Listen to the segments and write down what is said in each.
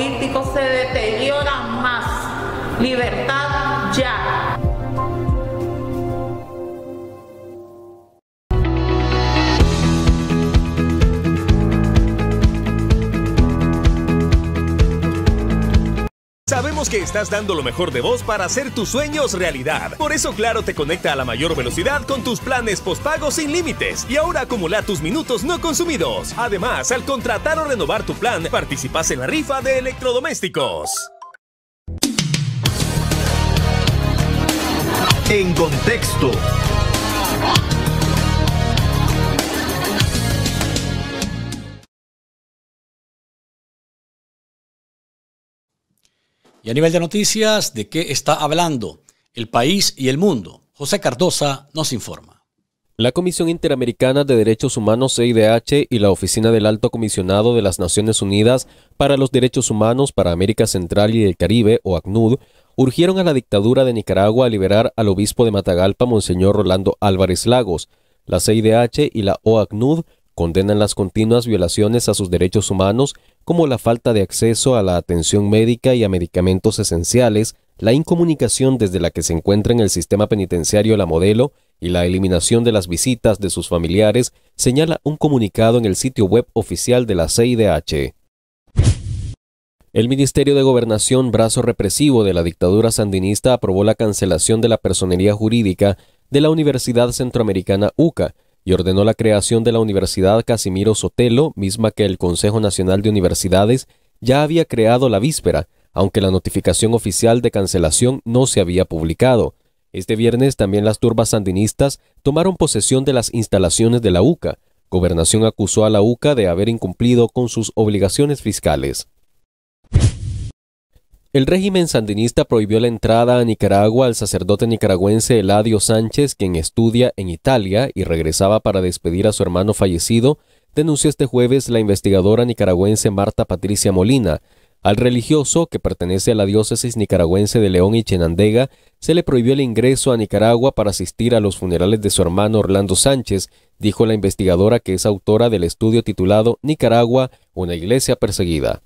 político dando lo mejor de vos para hacer tus sueños realidad. Por eso Claro te conecta a la mayor velocidad con tus planes postpago sin límites y ahora acumula tus minutos no consumidos. Además, al contratar o renovar tu plan, participas en la rifa de electrodomésticos. En contexto Y a nivel de noticias, ¿de qué está hablando el país y el mundo? José Cardosa nos informa. La Comisión Interamericana de Derechos Humanos CIDH y la Oficina del Alto Comisionado de las Naciones Unidas para los Derechos Humanos para América Central y el Caribe, OACNUD, urgieron a la dictadura de Nicaragua a liberar al obispo de Matagalpa, Monseñor Rolando Álvarez Lagos. La CIDH y la OACNUD condenan las continuas violaciones a sus derechos humanos como la falta de acceso a la atención médica y a medicamentos esenciales, la incomunicación desde la que se encuentra en el sistema penitenciario La Modelo y la eliminación de las visitas de sus familiares, señala un comunicado en el sitio web oficial de la CIDH. El Ministerio de Gobernación, brazo represivo de la dictadura sandinista, aprobó la cancelación de la personería jurídica de la Universidad Centroamericana UCA, ordenó la creación de la Universidad Casimiro Sotelo, misma que el Consejo Nacional de Universidades ya había creado la víspera, aunque la notificación oficial de cancelación no se había publicado. Este viernes también las turbas sandinistas tomaron posesión de las instalaciones de la UCA. Gobernación acusó a la UCA de haber incumplido con sus obligaciones fiscales. El régimen sandinista prohibió la entrada a Nicaragua al sacerdote nicaragüense Eladio Sánchez, quien estudia en Italia y regresaba para despedir a su hermano fallecido, denunció este jueves la investigadora nicaragüense Marta Patricia Molina. Al religioso, que pertenece a la diócesis nicaragüense de León y Chenandega, se le prohibió el ingreso a Nicaragua para asistir a los funerales de su hermano Orlando Sánchez, dijo la investigadora que es autora del estudio titulado Nicaragua, una iglesia perseguida.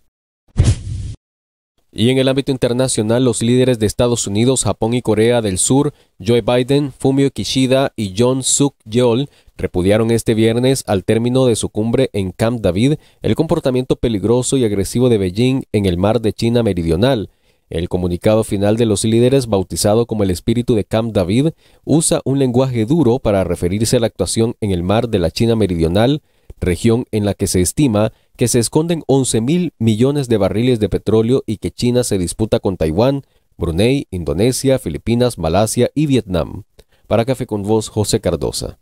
Y en el ámbito internacional, los líderes de Estados Unidos, Japón y Corea del Sur, Joe Biden, Fumio Kishida y John Suk Yeol, repudiaron este viernes, al término de su cumbre en Camp David, el comportamiento peligroso y agresivo de Beijing en el mar de China Meridional. El comunicado final de los líderes, bautizado como el espíritu de Camp David, usa un lenguaje duro para referirse a la actuación en el mar de la China Meridional región en la que se estima que se esconden 11 mil millones de barriles de petróleo y que China se disputa con Taiwán, Brunei, Indonesia, Filipinas, Malasia y Vietnam. Para Café con Vos, José Cardosa.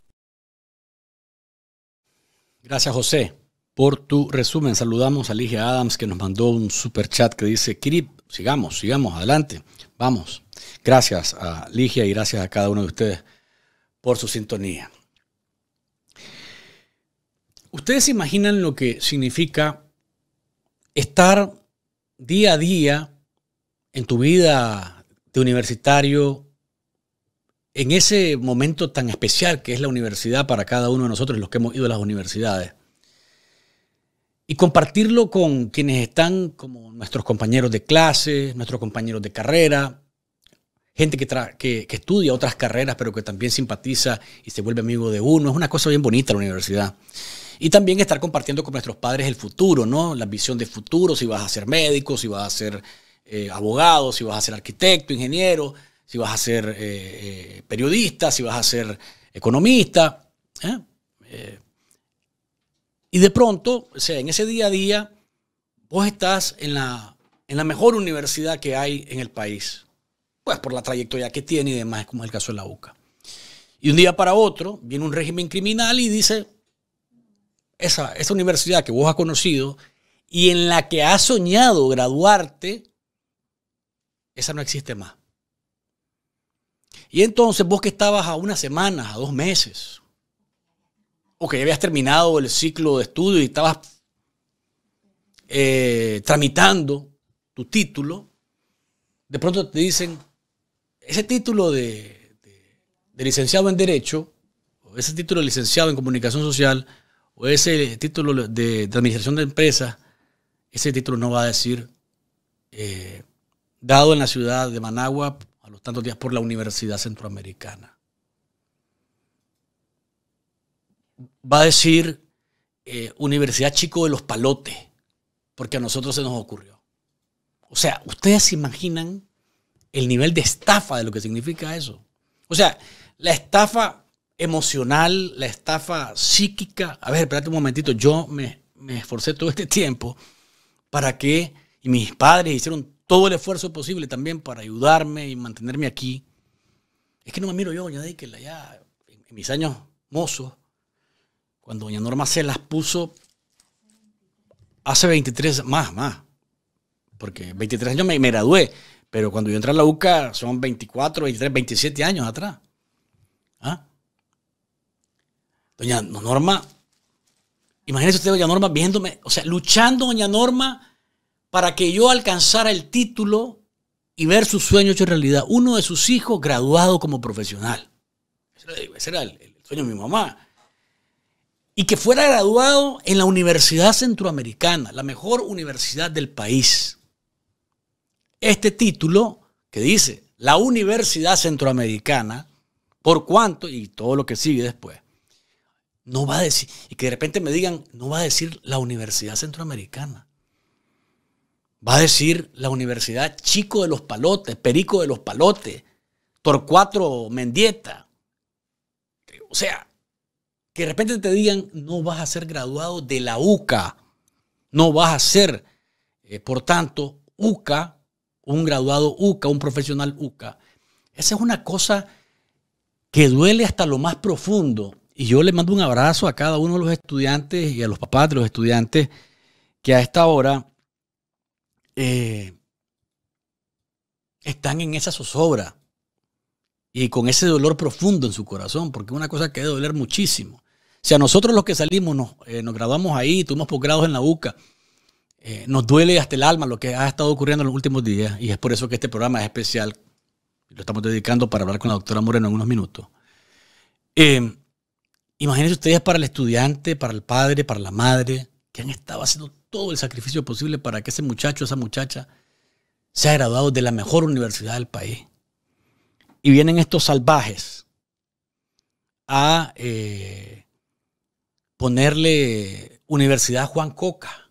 Gracias, José. Por tu resumen, saludamos a Ligia Adams que nos mandó un super chat que dice, Kirip, sigamos, sigamos, adelante, vamos. Gracias a Ligia y gracias a cada uno de ustedes por su sintonía. ¿Ustedes imaginan lo que significa estar día a día en tu vida de universitario, en ese momento tan especial que es la universidad para cada uno de nosotros, los que hemos ido a las universidades, y compartirlo con quienes están como nuestros compañeros de clase, nuestros compañeros de carrera, gente que, que estudia otras carreras, pero que también simpatiza y se vuelve amigo de uno. Es una cosa bien bonita la universidad. Y también estar compartiendo con nuestros padres el futuro, ¿no? La visión de futuro, si vas a ser médico, si vas a ser eh, abogado, si vas a ser arquitecto, ingeniero, si vas a ser eh, eh, periodista, si vas a ser economista. y de pronto, o sea, en ese día a día, vos estás en la, en la mejor universidad que hay en el país, pues por la trayectoria que tiene y demás, como es el caso de la UCA. Y un día para otro viene un régimen criminal y dice, esa, universidad que vos has conocido y en la que has soñado graduarte, esa no existe más. Y entonces vos que estabas a una semana a dos meses, o que ya habías terminado el ciclo de estudio y estabas eh, tramitando tu título, de pronto te dicen, ese título de, de licenciado en Derecho, o ese título de licenciado en Comunicación Social, o ese título de, administración de empresas, ese título no va a decir eh, dado en la ciudad de Managua a los tantos días por la Universidad Centroamericana. Va a decir eh, Universidad Chico de los Palotes, porque a nosotros se nos ocurrió. O sea, ustedes se imaginan el nivel de estafa de lo que significa eso. O sea, la estafa emocional, la estafa psíquica. A ver, espérate un momentito, yo me, esforcé todo este tiempo para que, mis padres hicieron todo el esfuerzo posible también para ayudarme y mantenerme aquí. Es que no me miro yo, doña Díquela, ya en mis años mozos, cuando doña Norma se las puso hace 23, más, más, porque 23 años me, me gradué, pero cuando yo entré a la UCA son 24, 23, 27 años atrás. Doña Norma, imagínese usted, Doña Norma, viéndome, o sea, luchando, Doña Norma, para que yo alcanzara el título y ver su sueño hecho realidad. Uno de sus hijos graduado como profesional. Ese era el, sueño de mi mamá. Y que fuera graduado en la Universidad Centroamericana, la mejor universidad del país. Este título que dice la Universidad Centroamericana, por cuanto, y todo lo que sigue después, no va a decir, y que de repente me digan, no va a decir la Universidad Centroamericana. Va a decir la Universidad Chico de los Palotes, Perico de los Palotes, Torcuatro Mendieta. O sea, que de repente te digan, no vas a ser graduado de la UCA. No vas a ser, eh, por tanto, UCA, un graduado UCA, un profesional UCA. Esa es una cosa que duele hasta lo más profundo y yo le mando un abrazo a cada uno de los estudiantes y a los papás de los estudiantes que a esta hora eh, están en esa zozobra y con ese dolor profundo en su corazón, porque es una cosa que debe doler muchísimo. Si a nosotros los que salimos nos, eh, graduamos ahí, tuvimos posgrados en la UCA, eh, nos duele hasta el alma lo que ha estado ocurriendo en los últimos días y es por eso que este programa es especial. Lo estamos dedicando para hablar con la doctora Moreno en unos minutos. Eh, Imagínense ustedes para el estudiante, para el padre, para la madre, que han estado haciendo todo el sacrificio posible para que ese muchacho, esa muchacha, sea graduado de la mejor universidad del país. Y vienen estos salvajes a eh, ponerle Universidad Juan Coca.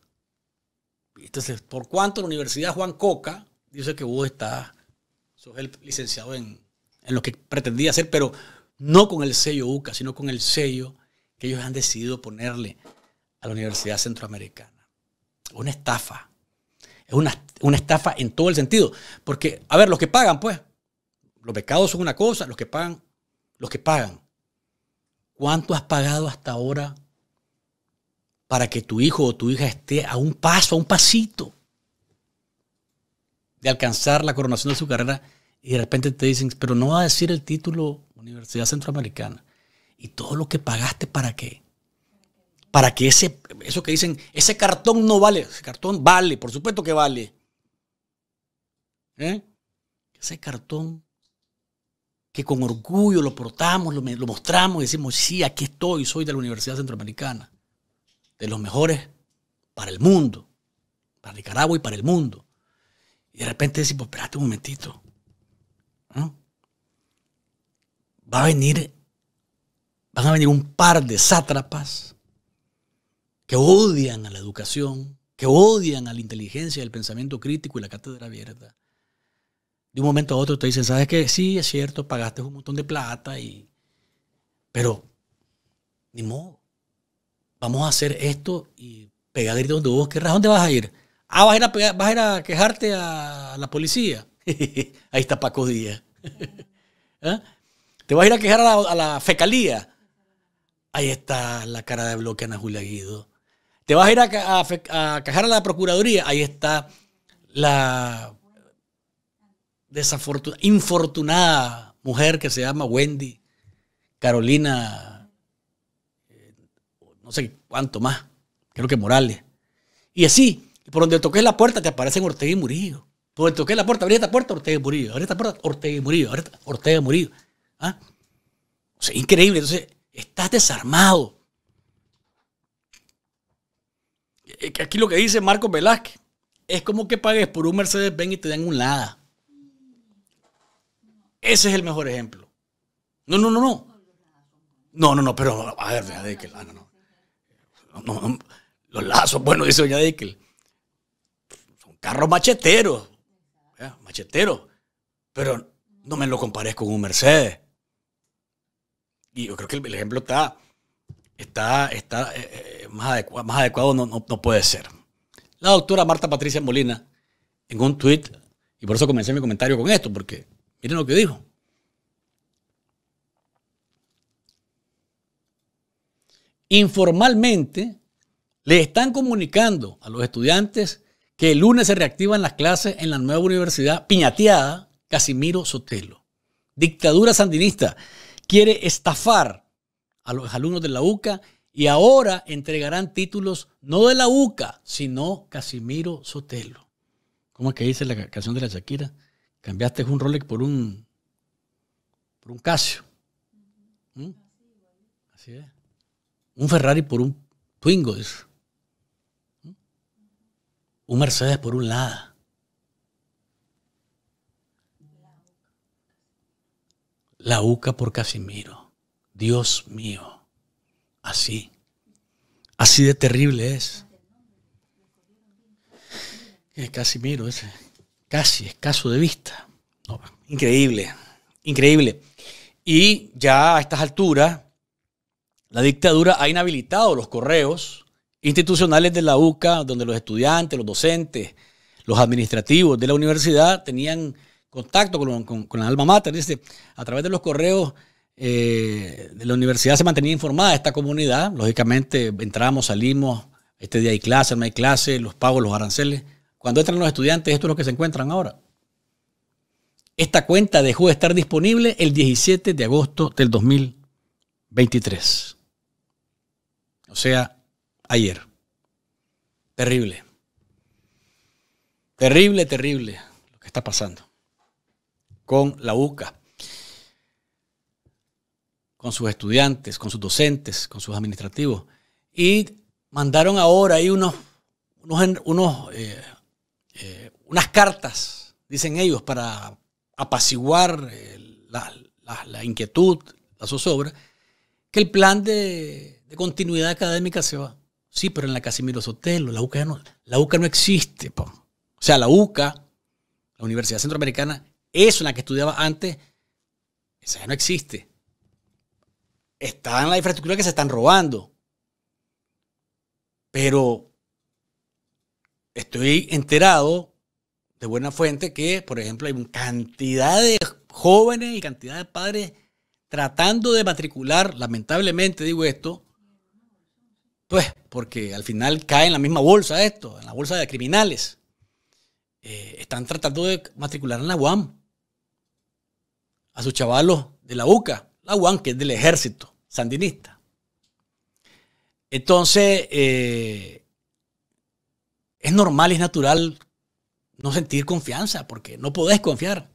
Entonces, por cuanto la Universidad Juan Coca dice que vos estás, sos el licenciado en, en lo que pretendía hacer, pero no con el sello UCA, sino con el sello que ellos han decidido ponerle a la Universidad Centroamericana. Una estafa. Es una, una estafa en todo el sentido. Porque, a ver, los que pagan, pues, los pecados son una cosa, los que pagan, los que pagan. ¿Cuánto has pagado hasta ahora para que tu hijo o tu hija esté a un paso, a un pasito de alcanzar la coronación de su carrera y de repente te dicen, pero no va a decir el título Universidad Centroamericana, y todo lo que pagaste, ¿para qué? Para que ese, eso que dicen, ese cartón no vale, ese cartón vale, por supuesto que vale. ¿Eh? Ese cartón que con orgullo lo portamos, lo, lo mostramos y decimos, sí, aquí estoy, soy de la Universidad Centroamericana, de los mejores para el mundo, para Nicaragua y para el mundo. Y de repente decimos, espérate un momentito, va a venir, van a venir un par de sátrapas que odian a la educación, que odian a la inteligencia, el pensamiento crítico y la cátedra abierta. De un momento a otro te dicen, ¿sabes qué? Sí, es cierto, pagaste un montón de plata y... Pero, ni modo. Vamos a hacer esto y pegar de donde vos querrás. ¿Dónde vas a ir? Ah, vas a ir a, vas quejarte a la policía. Ahí está Paco Díaz. ¿Eh? Te vas a ir a quejar a la, fecalía. Ahí está la cara de bloque Ana Julia Guido. Te vas a ir a, a, a quejar a la Procuraduría. Ahí está la desafortunada, infortunada mujer que se llama Wendy, Carolina, eh, no sé cuánto más, creo que Morales. Y así, por donde toques la puerta te aparecen Ortega y Murillo. Por donde toques la puerta, abrí esta puerta, Ortega y Murillo. Abrí esta puerta, Ortega Murillo. esta, Ortega Murillo. ¿Ah? increíble. Entonces, estás desarmado. Eh, aquí lo que dice Marcos Velázquez es como que pagues por un Mercedes Benz y te den un Lada. Ese es el mejor ejemplo. No, no, no, no. No, no, no, pero a ver, ah, no, no. Los lazos, bueno, dice doña Dickel. Son carros macheteros. Macheteros. Pero no me lo compares con un Mercedes y yo creo que el, ejemplo está, está, está eh, eh, más, adecuado, más no, no, puede ser. La doctora Marta Patricia Molina, en un tuit, y por eso comencé mi comentario con esto, porque miren lo que dijo. Informalmente le están comunicando a los estudiantes que el lunes se reactivan las clases en la nueva universidad piñateada Casimiro Sotelo. Dictadura sandinista quiere estafar a los alumnos de la UCA y ahora entregarán títulos no de la UCA, sino Casimiro Sotelo. ¿Cómo es que dice la canción de la Shakira? Cambiaste un Rolex por un, por un Casio. ¿Mm? Así es. Un Ferrari por un Twingo. ¿Mm? Un Mercedes por un Lada. La UCA por Casimiro. Dios mío. Así. Así de terrible es. Casimiro, ese. Casi, escaso de vista. increíble. Increíble. Y ya a estas alturas, la dictadura ha inhabilitado los correos institucionales de la UCA, donde los estudiantes, los docentes, los administrativos de la universidad tenían contacto con, la alma mater. Dice, a través de los correos eh, de la universidad se mantenía informada esta comunidad. Lógicamente entramos, salimos, este día hay clase, no hay clase, los pagos, los aranceles. Cuando entran los estudiantes, esto es lo que se encuentran ahora. Esta cuenta dejó de estar disponible el 17 de agosto del 2023. O sea, ayer. Terrible. Terrible, terrible lo que está pasando con la UCA, con sus estudiantes, con sus docentes, con sus administrativos. Y mandaron ahora ahí unos, unos, eh, eh, unas cartas, dicen ellos, para apaciguar eh, la, inquietud, la zozobra, que el plan de, continuidad académica se va. Sí, pero en la Casimiro Sotelo, la UCA no, la UCA no existe. O sea, la UCA, la Universidad Centroamericana, eso en la que estudiaba antes, esa ya no existe. Está en la infraestructura que se están robando. Pero estoy enterado de buena fuente que, por ejemplo, hay cantidad de jóvenes y cantidad de padres tratando de matricular, lamentablemente digo esto, pues porque al final cae en la misma bolsa esto, en la bolsa de criminales. Eh, están tratando de matricular en la UAM a sus chavalos de la UCA, la UAN, que es del ejército sandinista. Entonces, eh, es normal es natural no sentir confianza, porque no podés confiar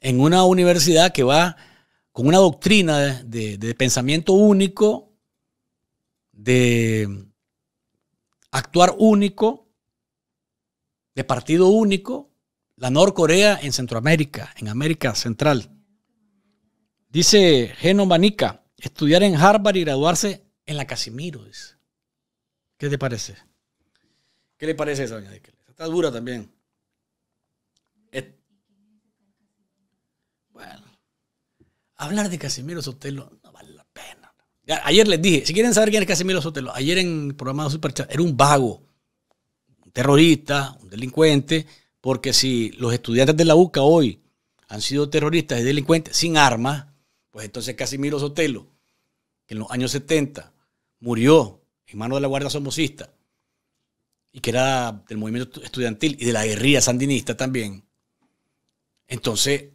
en una universidad que va con una doctrina de pensamiento único, de actuar único, de partido único, la Norcorea en Centroamérica, en América Central. Dice Geno Manica, estudiar en Harvard y graduarse en la Casimiro. ¿Qué te parece? ¿Qué le parece esa doña Está dura también. Bueno, hablar de Casimiro Sotelo no vale la pena. Ayer les dije, si quieren saber quién es Casimiro Sotelo, ayer en el programa de Superchat era un vago, un terrorista, un delincuente porque si los estudiantes de la UCA hoy han sido terroristas y delincuentes sin armas, pues entonces Casimiro Sotelo, que en los años 70 murió en manos de la Guardia Somocista y que era del movimiento estudiantil y de la guerrilla sandinista también, entonces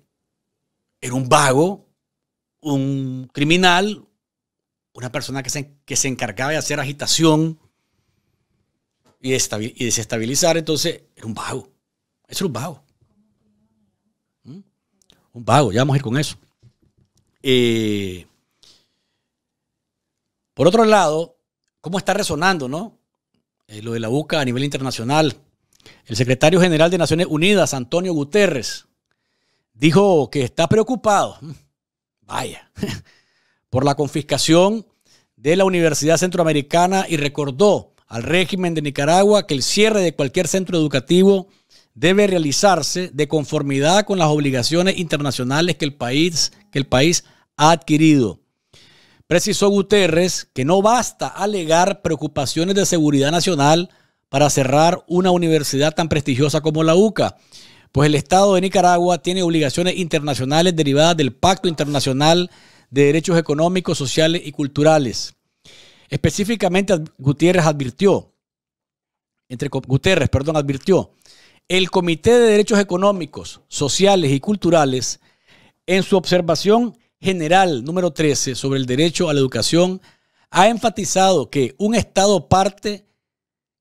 era un vago, un criminal, una persona que se, que se encargaba de hacer agitación y, y desestabilizar, entonces era un vago. Eso es un vago. ¿Mm? Un vago, ya vamos a ir con eso. Eh, por otro lado, ¿cómo está resonando, no? Eh, lo de la UCA a nivel internacional. El secretario general de Naciones Unidas, Antonio Guterres, dijo que está preocupado, vaya, por la confiscación de la Universidad Centroamericana y recordó al régimen de Nicaragua que el cierre de cualquier centro educativo debe realizarse de conformidad con las obligaciones internacionales que el país, que el país ha adquirido. Precisó Guterres que no basta alegar preocupaciones de seguridad nacional para cerrar una universidad tan prestigiosa como la UCA, pues el Estado de Nicaragua tiene obligaciones internacionales derivadas del Pacto Internacional de Derechos Económicos, Sociales y Culturales. Específicamente Gutiérrez advirtió, entre Guterres, perdón, advirtió el Comité de Derechos Económicos, Sociales y Culturales, en su observación general número 13 sobre el derecho a la educación, ha enfatizado que un Estado parte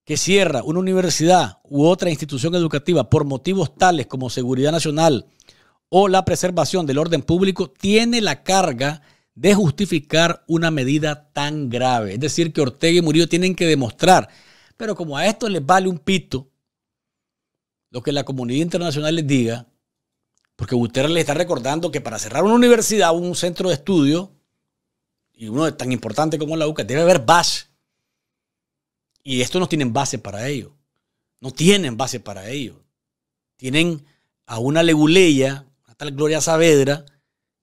que cierra una universidad u otra institución educativa por motivos tales como seguridad nacional o la preservación del orden público tiene la carga de justificar una medida tan grave. Es decir, que Ortega y Murillo tienen que demostrar, pero como a esto les vale un pito, lo que la comunidad internacional les diga, porque Guterres les está recordando que para cerrar una universidad, o un centro de estudio, y uno tan importante como la UCA, debe haber base. Y esto no tienen base para ello. No tienen base para ello. Tienen a una leguleya, a tal Gloria Saavedra,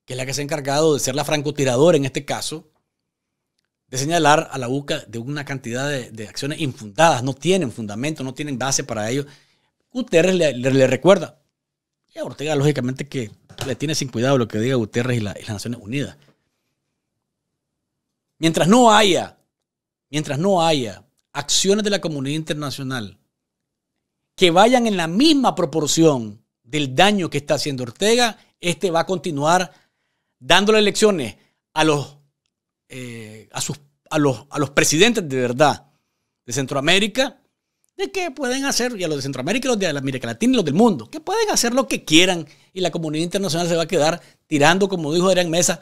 que es la que se ha encargado de ser la francotiradora en este caso, de señalar a la UCA de una cantidad de, de acciones infundadas. No tienen fundamento, no tienen base para ello. Guterres le, recuerda. Y a Ortega, lógicamente, que le tiene sin cuidado lo que diga Guterres y, las Naciones Unidas. Mientras no haya, mientras no haya acciones de la comunidad internacional que vayan en la misma proporción del daño que está haciendo Ortega, este va a continuar dándole lecciones a los, eh, a sus, a los, a los presidentes de verdad de Centroamérica de que pueden hacer, y a los de Centroamérica los de América Latina y los del mundo, que pueden hacer lo que quieran y la comunidad internacional se va a quedar tirando, como dijo Adrián Mesa,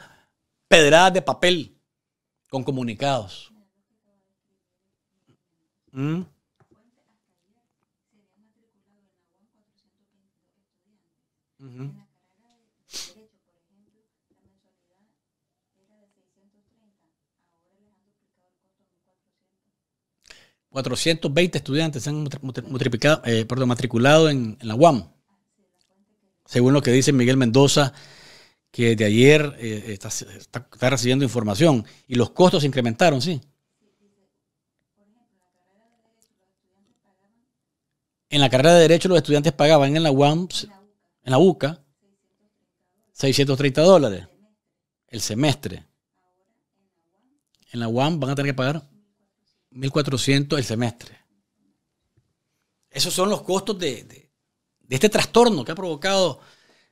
pedradas de papel con comunicados. ¿Mm? 420 estudiantes se han eh, matriculado en, la UAM. Según lo que dice Miguel Mendoza, que de ayer eh, está, recibiendo información. Y los costos se incrementaron, sí. En la carrera de Derecho los estudiantes pagaban en la UAM, en la UCA, 630 dólares el semestre. En la UAM van a tener que pagar 1.400 el semestre. Esos son los costos de, este trastorno que ha provocado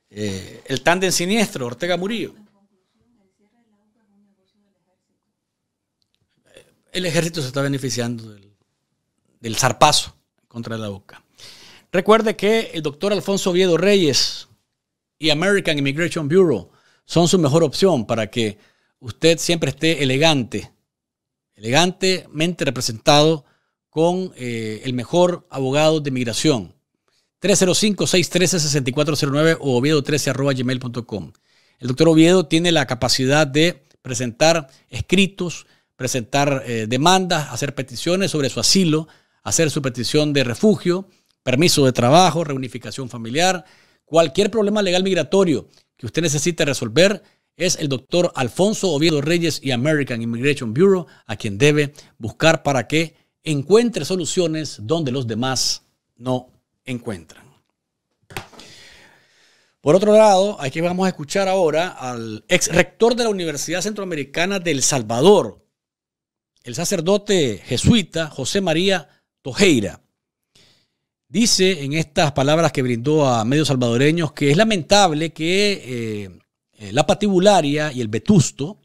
eh, el tándem siniestro, Ortega Murillo. El ejército se está beneficiando del, del zarpazo contra la boca. Recuerde que el doctor Alfonso Oviedo Reyes y American Immigration Bureau son su mejor opción para que usted siempre esté elegante elegantemente representado con eh, el mejor abogado de migración. 305-613-6409 o oviedo gmail.com El doctor Oviedo tiene la capacidad de presentar escritos, presentar eh, demandas, hacer peticiones sobre su asilo, hacer su petición de refugio, permiso de trabajo, reunificación familiar, cualquier problema legal migratorio que usted necesite resolver, es el doctor Alfonso Oviedo Reyes y American Immigration Bureau, a quien debe buscar para que encuentre soluciones donde los demás no encuentran. Por otro lado, aquí vamos a escuchar ahora al ex rector de la Universidad Centroamericana del Salvador, el sacerdote jesuita José María Tojeira. Dice en estas palabras que brindó a medios salvadoreños que es lamentable que eh, eh, la patibularia y el vetusto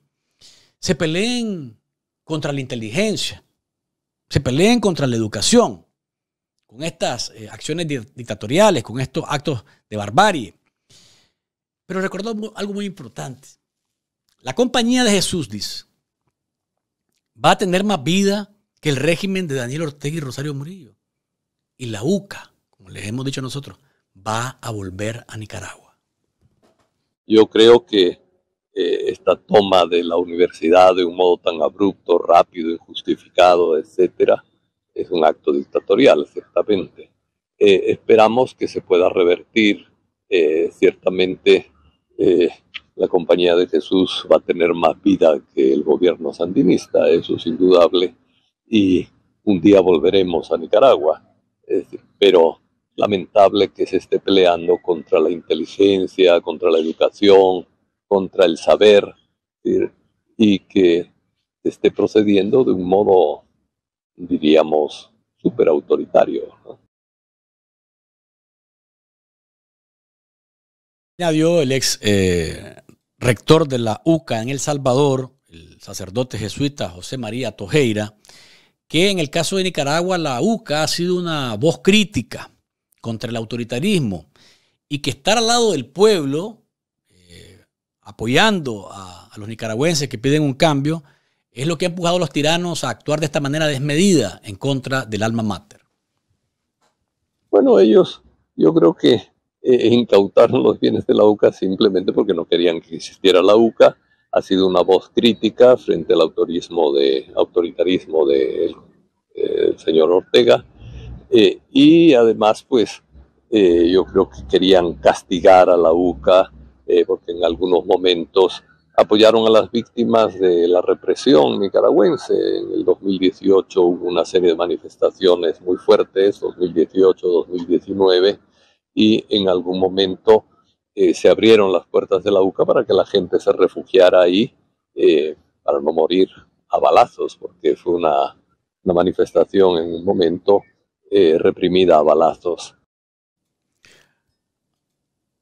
se peleen contra la inteligencia, se peleen contra la educación, con estas eh, acciones dictatoriales, con estos actos de barbarie. Pero recordó algo muy importante. La compañía de Jesús, dice, va a tener más vida que el régimen de Daniel Ortega y Rosario Murillo. Y la UCA, como les hemos dicho nosotros, va a volver a Nicaragua. Yo creo que eh, esta toma de la universidad de un modo tan abrupto, rápido, injustificado, etcétera, es un acto dictatorial, ciertamente. Eh, esperamos que se pueda revertir. Eh, ciertamente la Compañía de Jesús va a tener más vida que el gobierno sandinista, eso es indudable, y un día volveremos a Nicaragua. pero lamentable que se esté peleando contra la inteligencia, contra la educación, contra el saber, y que esté procediendo de un modo, diríamos, súper autoritario. el ex eh, rector de la UCA en El Salvador, el sacerdote jesuita José María Tojeira, que en el caso de Nicaragua la UCA ha sido una voz crítica contra el autoritarismo y que estar al lado del pueblo, eh, apoyando a, los nicaragüenses que piden un cambio, es lo que ha empujado a los tiranos a actuar de esta manera desmedida en contra del alma mater. Bueno, ellos yo creo que eh, incautaron los bienes de la UCA simplemente porque no querían que existiera la UCA. Ha sido una voz crítica frente al autorismo de, autoritarismo del de, eh, señor Ortega eh, y además, pues, eh, yo creo que querían castigar a la UCA, eh, porque en algunos momentos apoyaron a las víctimas de la represión nicaragüense. En el 2018 hubo una serie de manifestaciones muy fuertes, 2018, 2019, y en algún momento se abrieron las puertas de la UCA para que la gente se refugiara ahí para no morir a balazos, porque fue una, una manifestación en un momento eh, reprimida a balazos.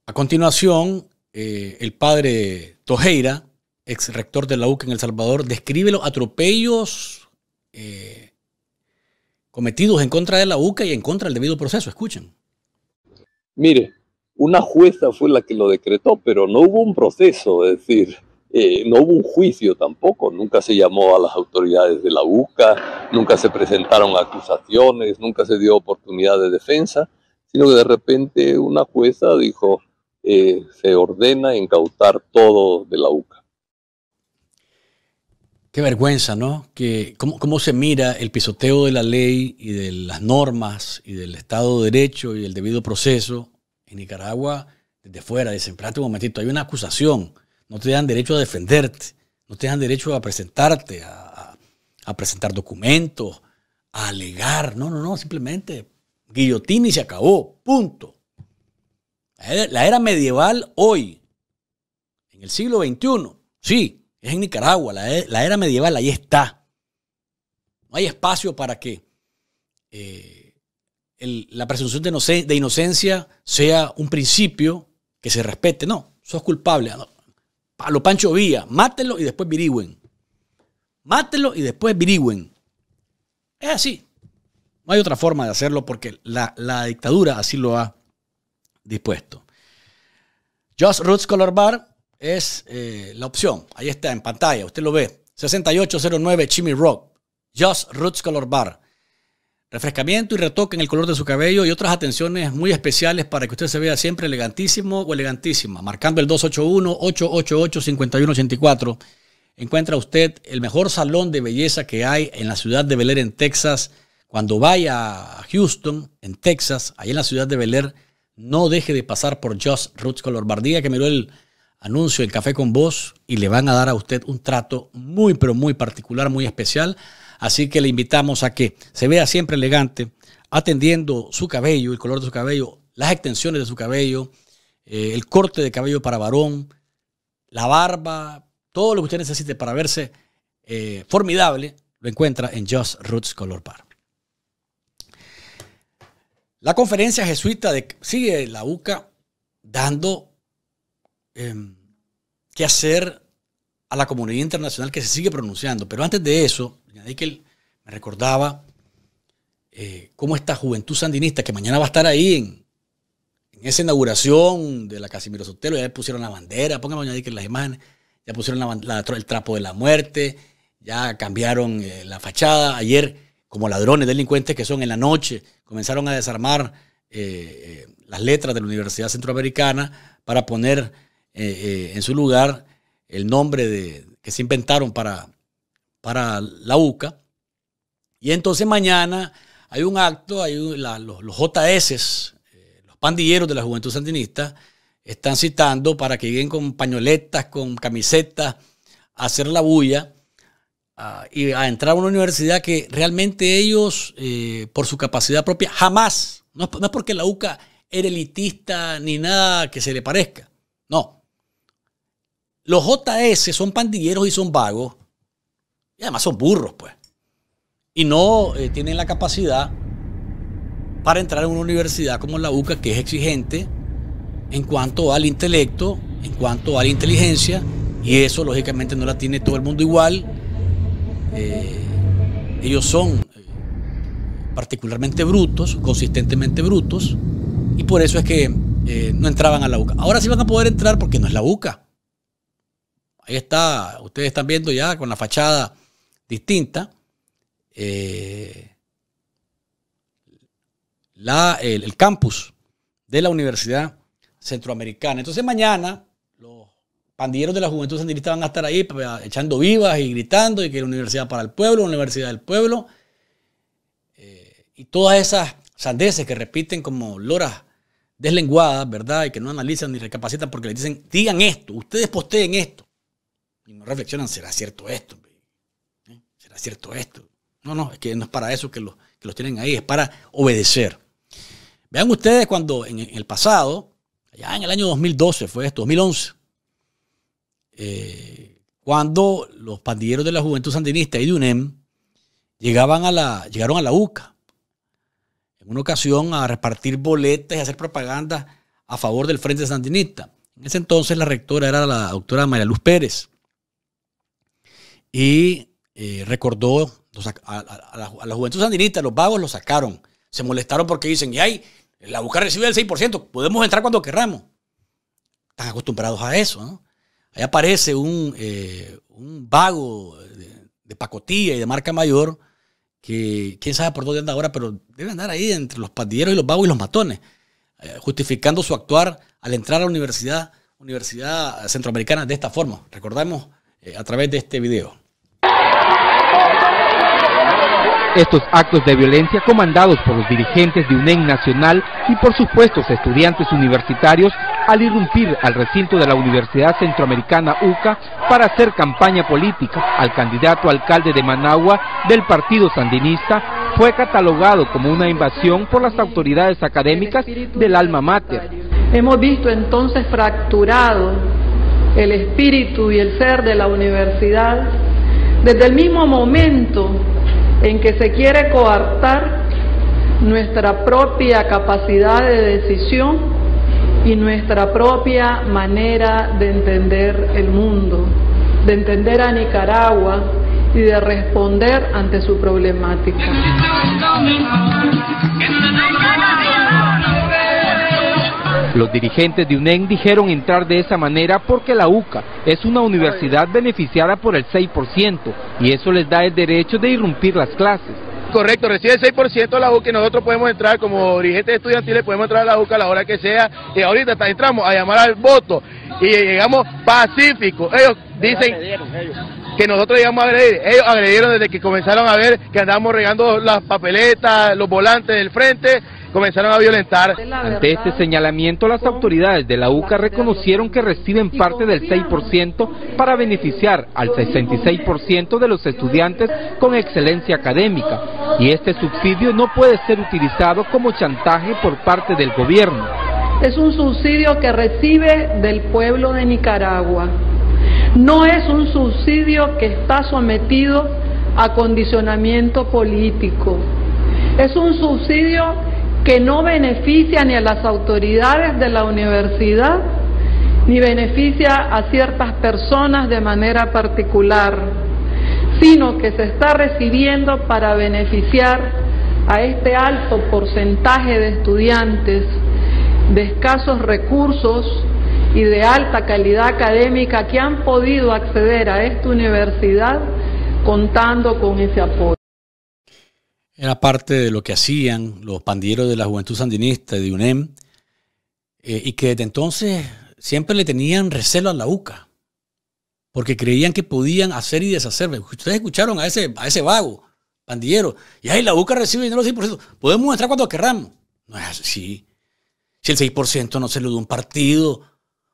A continuación, eh, el padre Tojeira, ex rector de la UCA en El Salvador, describe los atropellos eh, cometidos en contra de la UCA y en contra del debido proceso. Escuchen. Mire, una jueza fue la que lo decretó, pero no hubo un proceso, es decir, eh, no hubo un juicio tampoco, nunca se llamó a las autoridades de la UCA, nunca se presentaron acusaciones, nunca se dio oportunidad de defensa, sino que de repente una jueza dijo, eh, se ordena incautar todo de la UCA. Qué vergüenza, ¿no? Que, ¿cómo, se mira el pisoteo de la ley y de las normas y del Estado de Derecho y el debido proceso en Nicaragua desde fuera? Dicen, espérate un momentito, hay una acusación no te dan derecho a defenderte, no te dan derecho a presentarte, a, presentar documentos, a alegar. No, no, no, simplemente guillotina y se acabó, punto. La era, medieval hoy, en el siglo XXI, sí, es en Nicaragua, la, era medieval ahí está. No hay espacio para que eh, la presunción de, inocencia sea un principio que se respete. No, sos culpable a lo Pancho Villa, mátenlo y después virigüen. Mátelo y después virigüen. Es así. No hay otra forma de hacerlo porque la, dictadura así lo ha dispuesto. Just Roots Color Bar es eh, la opción. Ahí está en pantalla, usted lo ve. 6809 Chimmy Rock. Just Roots Color Bar. Refrescamiento y retoque en el color de su cabello y otras atenciones muy especiales para que usted se vea siempre elegantísimo o elegantísima. Marcando el 281-888-5184, encuentra usted el mejor salón de belleza que hay en la ciudad de Bel en Texas. Cuando vaya a Houston, en Texas, ahí en la ciudad de Bel no deje de pasar por Just Roots Color. Bardía que miró el anuncio El Café con Vos y le van a dar a usted un trato muy, pero muy particular, muy especial Así que le invitamos a que se vea siempre elegante, atendiendo su cabello, el color de su cabello, las extensiones de su cabello, eh, el corte de cabello para varón, la barba, todo lo que usted necesite para verse eh, formidable, lo encuentra en Just Roots Color Bar. La conferencia jesuita de, sigue la UCA dando em, qué que hacer a la comunidad internacional que se sigue pronunciando. Pero antes de eso, Doña Dickel me recordaba eh, cómo esta juventud sandinista, que mañana va a estar ahí en, esa inauguración de la Casimiro Sotelo, ya pusieron la bandera, póngame Doña Dickel las imágenes, ya pusieron la, el trapo de la muerte, ya cambiaron eh, la fachada. Ayer, como ladrones, delincuentes que son en la noche, comenzaron a desarmar eh, las letras de la Universidad Centroamericana para poner en su lugar el nombre de, que se inventaron para para la UCA. Y entonces mañana hay un acto, hay los, JS, eh, los pandilleros de la Juventud Sandinista, están citando para que lleguen con pañoletas, con camisetas, a hacer la bulla y a entrar a una universidad que realmente ellos, eh, por su capacidad propia, jamás, no, no es porque la UCA era elitista ni nada que se le parezca, no. Los JS son pandilleros y son vagos y además son burros, pues. Y no eh, tienen la capacidad para entrar en una universidad como la UCA, que es exigente en cuanto al intelecto, en cuanto a la inteligencia, y eso lógicamente no la tiene todo el mundo igual. Eh, ellos son eh, particularmente brutos, consistentemente brutos, y por eso es que no entraban a la UCA. Ahora sí van a poder entrar porque no es la UCA. Ahí está, ustedes están viendo ya con la fachada distinta. Eh, la, el, campus de la Universidad Centroamericana. Entonces mañana los pandilleros de la Juventud Sandinista van a estar ahí pues, echando vivas y gritando y que la universidad para el pueblo, universidad del pueblo. Eh, y todas esas sandeces que repiten como loras deslenguadas, ¿verdad? Y que no analizan ni recapacitan porque les dicen, digan esto, ustedes posteen esto. Y no reflexionan, ¿será cierto esto? es cierto esto? No, no, es que no es para eso que los, los tienen ahí, es para obedecer. Vean ustedes cuando en, el pasado, allá en el año 2012 fue esto, 2011, eh, cuando los pandilleros de la Juventud Sandinista y de UNEM llegaban a la, llegaron a la UCA en una ocasión a repartir boletas y hacer propaganda a favor del Frente Sandinista. En ese entonces la rectora era la doctora María Luz Pérez. Y eh, recordó a, a, la, juventud sandinista, los vagos los sacaron. Se molestaron porque dicen, y ahí, la UCA recibe el 6%, podemos entrar cuando querramos. Están acostumbrados a eso, ¿no? Ahí aparece un, eh, vago de, pacotilla y de marca mayor que quién sabe por dónde anda ahora, pero debe andar ahí entre los pandilleros y los vagos y los matones, eh, justificando su actuar al entrar a la universidad, universidad centroamericana de esta forma. Recordamos a través de este video. Estos actos de violencia comandados por los dirigentes de UNEN Nacional y por supuestos estudiantes universitarios al irrumpir al recinto de la Universidad Centroamericana UCA para hacer campaña política al candidato alcalde de Managua del Partido Sandinista fue catalogado como una invasión por las autoridades académicas del alma mater. Hemos visto entonces fracturado el espíritu y el ser de la universidad desde el mismo momento en que se quiere coartar nuestra propia capacidad de decisión y nuestra propia manera de entender el mundo, de entender a Nicaragua y de responder ante su problemática. Los dirigentes de UNEN dijeron entrar de esa manera porque la UCA es una universidad beneficiada por el 6% y eso les da el derecho de irrumpir las clases. Correcto, recibe el 6% la UCA y nosotros podemos entrar como dirigentes estudiantiles, podemos entrar a la UCA a la hora que sea y ahorita entramos a llamar al voto y llegamos pacíficos. Ellos dicen que nosotros íbamos a agredir. Ellos agredieron desde que comenzaron a ver que andábamos regando las papeletas, los volantes del frente, comenzaron a violentar. Ante este señalamiento, las autoridades de la UCA reconocieron que reciben parte del 6% para beneficiar al 66% de los estudiantes con excelencia académica y este subsidio no puede ser utilizado como chantaje por parte del gobierno. Es un subsidio que recibe del pueblo de Nicaragua no es un subsidio que está sometido a condicionamiento político. Es un subsidio que no beneficia ni a las autoridades de la universidad, ni beneficia a ciertas personas de manera particular, sino que se está recibiendo para beneficiar a este alto porcentaje de estudiantes de escasos recursos y de alta calidad académica que han podido acceder a esta universidad contando con ese apoyo. Era parte de lo que hacían los pandilleros de la Juventud Sandinista de UNEM eh, y que desde entonces siempre le tenían recelo a la UCA porque creían que podían hacer y deshacer. Ustedes escucharon a ese, ese vago pandillero y ahí la UCA recibe dinero del 6%. Podemos entrar cuando querramos. No es así. Si el 6% no se lo dio un partido,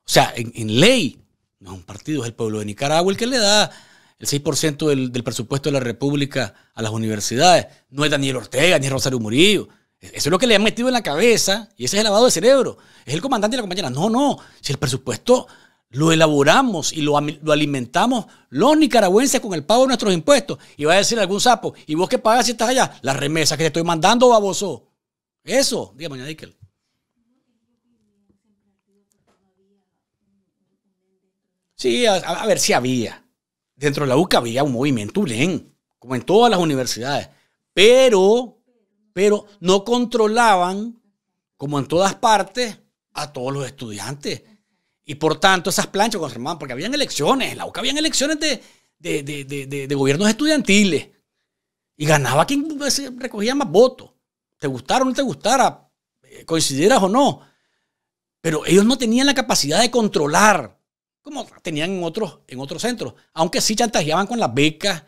o sea, en, ley, no es un partido, es el pueblo de Nicaragua el que le da el 6% del, presupuesto de la República a las universidades. No es Daniel Ortega ni Rosario Murillo. E-, eso es lo que le han metido en la cabeza y ese es el lavado de cerebro. Es el comandante y la compañera. No, no. Si el presupuesto lo elaboramos y lo, alimentamos los nicaragüenses con el pago de nuestros impuestos. Y va a decir algún sapo, ¿y vos qué pagas si estás allá? La remesa que te estoy mandando, baboso. Eso, diga mañana Sí, a, ver, si había. Dentro de la UCA había un movimiento ULEN, como en todas las universidades. Pero, pero no controlaban, como en todas partes, a todos los estudiantes. Y por tanto, esas planchas confirmaban porque habían elecciones, en la UCA habían elecciones de, de gobiernos estudiantiles. Y ganaba quien pues, recogía más votos. Te gustara o no te gustara, eh, coincidieras o no. Pero ellos no tenían la capacidad de controlar como tenían en otros, en otros centros. Aunque sí chantajeaban con las becas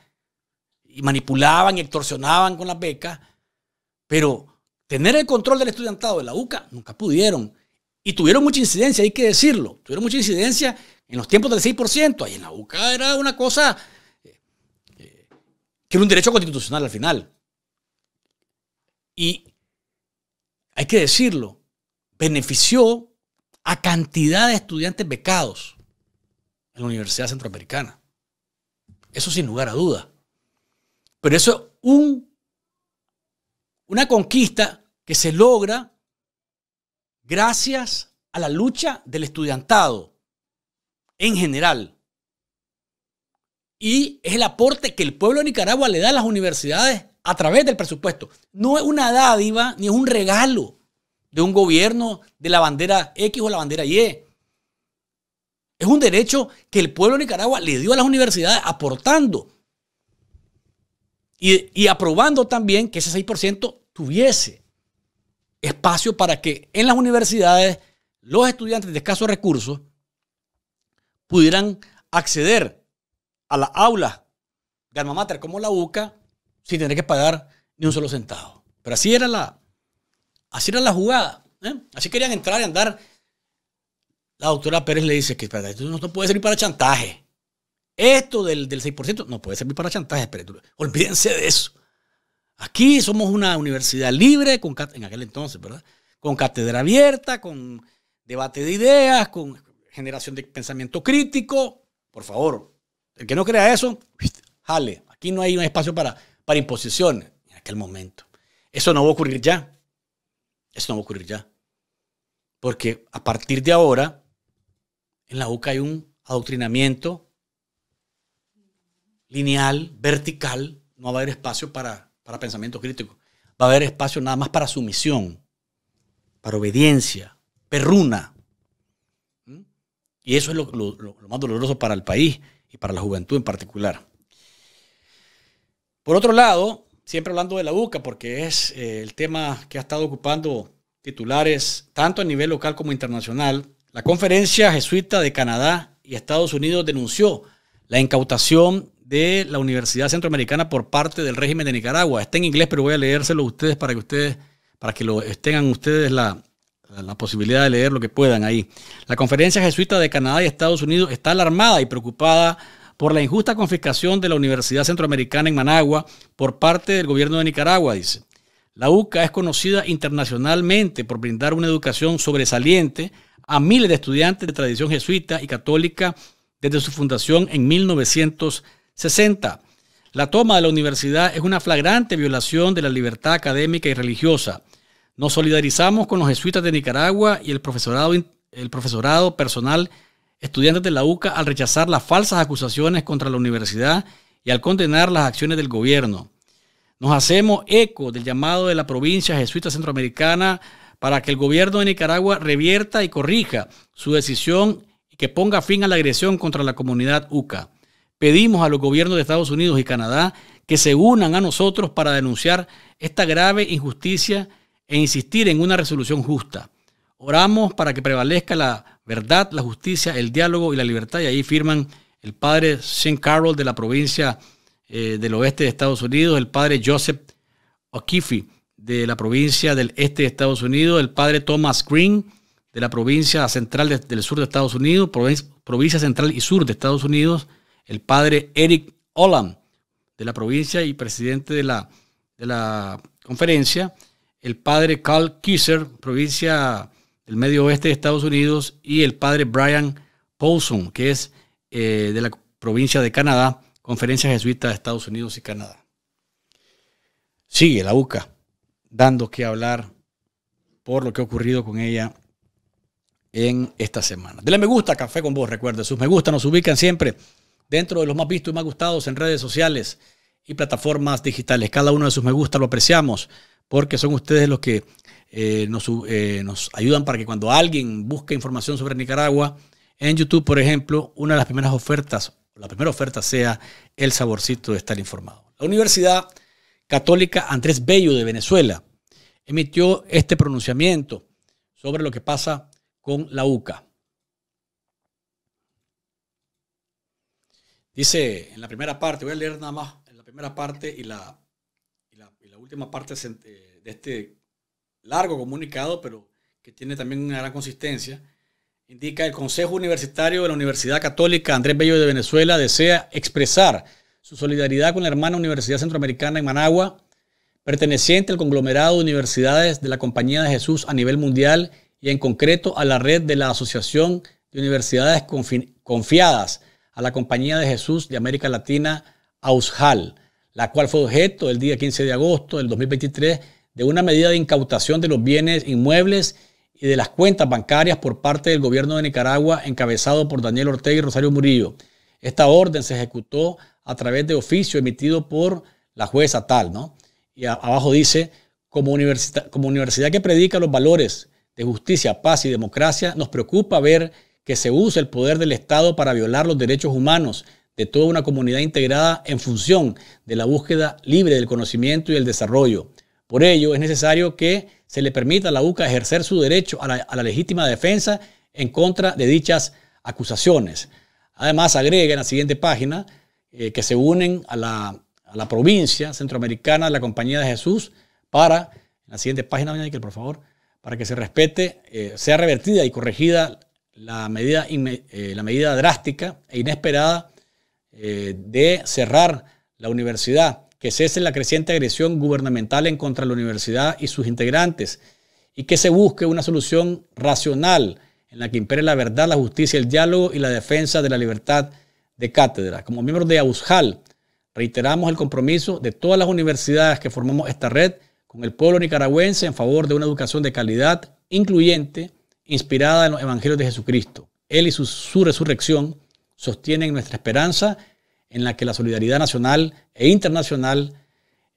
y manipulaban y extorsionaban con las becas, pero tener el control del estudiantado de la UCA nunca pudieron. Y tuvieron mucha incidencia, hay que decirlo. Tuvieron mucha incidencia en los tiempos del 6%. Ahí en la UCA era una cosa eh, eh, que era un derecho constitucional al final. Y hay que decirlo, benefició a cantidad de estudiantes becados en la Universidad Centroamericana. Eso sin lugar a duda. Pero eso es un, una conquista que se logra gracias a la lucha del estudiantado en general. Y es el aporte que el pueblo de Nicaragua le da a las universidades a través del presupuesto. No es una dádiva ni es un regalo de un gobierno de la bandera X o la bandera Y. Es un derecho que el pueblo de Nicaragua le dio a las universidades aportando y, aprobando también que ese 6% tuviese espacio para que en las universidades los estudiantes de escasos recursos pudieran acceder a las aulas de alma mater como la UCA sin tener que pagar ni un solo centavo. Pero así era la, así era la jugada. ¿eh? Así querían entrar y andar la doctora Pérez le dice que esto no puede servir para chantaje. Esto del, 6% no puede servir para chantaje, olvídense de eso. Aquí somos una universidad libre, en aquel entonces, ¿verdad? Con cátedra abierta, con debate de ideas, con generación de pensamiento crítico. Por favor, el que no crea eso, jale. Aquí no hay un espacio para, para imposiciones en aquel momento. Eso no va a ocurrir ya. Eso no va a ocurrir ya. Porque a partir de ahora, en la UCA hay un adoctrinamiento lineal, vertical, no va a haber espacio para, para pensamiento crítico. Va a haber espacio nada más para sumisión, para obediencia, perruna. ¿Mm? Y eso es lo, más doloroso para el país y para la juventud en particular. Por otro lado, siempre hablando de la UCA, porque es eh, el tema que ha estado ocupando titulares tanto a nivel local como internacional, la conferencia jesuita de Canadá y Estados Unidos denunció la incautación de la Universidad Centroamericana por parte del régimen de Nicaragua. Está en inglés, pero voy a leérselo a ustedes para que ustedes, para que lo tengan ustedes la, la posibilidad de leer lo que puedan ahí. La conferencia jesuita de Canadá y Estados Unidos está alarmada y preocupada por la injusta confiscación de la Universidad Centroamericana en Managua por parte del gobierno de Nicaragua, dice. La UCA es conocida internacionalmente por brindar una educación sobresaliente a miles de estudiantes de tradición jesuita y católica desde su fundación en 1960. La toma de la universidad es una flagrante violación de la libertad académica y religiosa. Nos solidarizamos con los jesuitas de Nicaragua y el profesorado, el profesorado personal estudiantes de la UCA al rechazar las falsas acusaciones contra la universidad y al condenar las acciones del gobierno. Nos hacemos eco del llamado de la provincia jesuita centroamericana para que el gobierno de Nicaragua revierta y corrija su decisión y que ponga fin a la agresión contra la comunidad UCA. Pedimos a los gobiernos de Estados Unidos y Canadá que se unan a nosotros para denunciar esta grave injusticia e insistir en una resolución justa. Oramos para que prevalezca la verdad, la justicia, el diálogo y la libertad. Y ahí firman el padre St. Carroll de la provincia eh, del oeste de Estados Unidos, el padre Joseph O'Keefe de la provincia del este de Estados Unidos, el padre Thomas Green de la provincia central del sur de Estados Unidos, provincia, central y sur de Estados Unidos, el padre Eric Olam de la provincia y presidente de la, de la conferencia, el padre Carl Kisser, provincia del medio oeste de Estados Unidos, y el padre Brian Paulson, que es eh, de la provincia de Canadá, conferencia jesuita de Estados Unidos y Canadá. Sigue la UCA dando que hablar por lo que ha ocurrido con ella en esta semana. Dele me gusta Café con Vos, recuerden. Sus me gusta nos ubican siempre dentro de los más vistos y más gustados en redes sociales y plataformas digitales. Cada uno de sus me gusta lo apreciamos porque son ustedes los que eh, eh, nos, ayudan para que cuando alguien busque información sobre Nicaragua, en YouTube, por ejemplo, una de las primeras ofertas, la primera oferta sea el saborcito de estar informado. La universidad Católica Andrés Bello de Venezuela emitió este pronunciamiento sobre lo que pasa con la UCA. Dice en la primera parte, voy a leer nada más en la primera parte y la, la, última parte eh, de este largo comunicado, pero que tiene también una gran consistencia. Indica el Consejo Universitario de la Universidad Católica Andrés Bello de Venezuela desea expresar su solidaridad con la hermana Universidad Centroamericana en Managua, perteneciente al conglomerado de universidades de la Compañía de Jesús a nivel mundial y en concreto a la red de la Asociación de Universidades Confiadas a la Compañía de Jesús de América Latina, AUSJAL, la cual fue objeto el día 15 de agosto del 2023 de una medida de incautación de los bienes inmuebles y de las cuentas bancarias por parte del gobierno de Nicaragua encabezado por Daniel Ortega y Rosario Murillo. Esta orden se ejecutó a través de oficio emitido por la jueza tal, ¿no? Y abajo dice, como, como universidad que predica los valores de justicia, paz y democracia, nos preocupa ver que se usa el poder del Estado para violar los derechos humanos de toda una comunidad integrada en función de la búsqueda libre del conocimiento y el desarrollo. Por ello, es necesario que se le permita a la UCA ejercer su derecho a la legítima defensa en contra de dichas acusaciones. Además, agrega en la siguiente página, eh, que se unen a la, provincia centroamericana de la Compañía de Jesús para, en la siguiente página, por favor, para que se respete, eh, sea revertida y corregida la medida, eh, la medida drástica e inesperada de cerrar la universidad, que cese la creciente agresión gubernamental en contra de la universidad y sus integrantes, y que se busque una solución racional en la que impere la verdad, la justicia, el diálogo y la defensa de la libertad de cátedra. Como miembros de AUSJAL, reiteramos el compromiso de todas las universidades que formamos esta red con el pueblo nicaragüense en favor de una educación de calidad, incluyente, inspirada en los evangelios de Jesucristo. Él y su, resurrección sostienen nuestra esperanza en la que la solidaridad nacional e internacional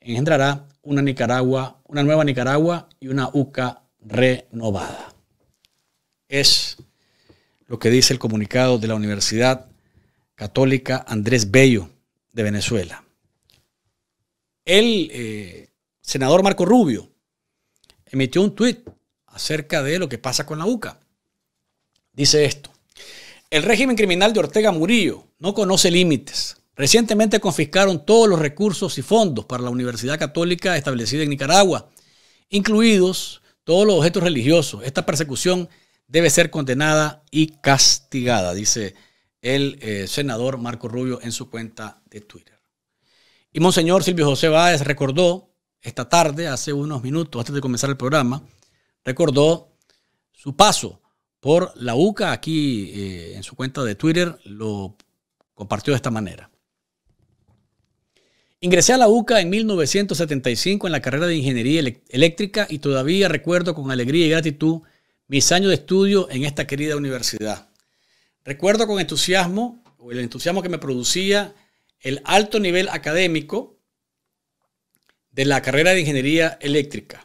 engendrará una Nicaragua, una nueva Nicaragua y una UCA renovada. Es lo que dice el comunicado de la Universidad católica Andrés Bello de Venezuela. El eh, senador Marco Rubio emitió un tuit acerca de lo que pasa con la UCA. Dice esto. El régimen criminal de Ortega Murillo no conoce límites. Recientemente confiscaron todos los recursos y fondos para la Universidad Católica establecida en Nicaragua, incluidos todos los objetos religiosos. Esta persecución debe ser condenada y castigada, dice el eh, senador Marco Rubio en su cuenta de Twitter. Y Monseñor Silvio José Báez recordó esta tarde, hace unos minutos antes de comenzar el programa, recordó su paso por la UCA aquí eh, en su cuenta de Twitter, lo compartió de esta manera. Ingresé a la UCA en 1975 en la carrera de Ingeniería Eléctrica y todavía recuerdo con alegría y gratitud mis años de estudio en esta querida universidad. Recuerdo con entusiasmo, o el entusiasmo que me producía, el alto nivel académico de la carrera de ingeniería eléctrica.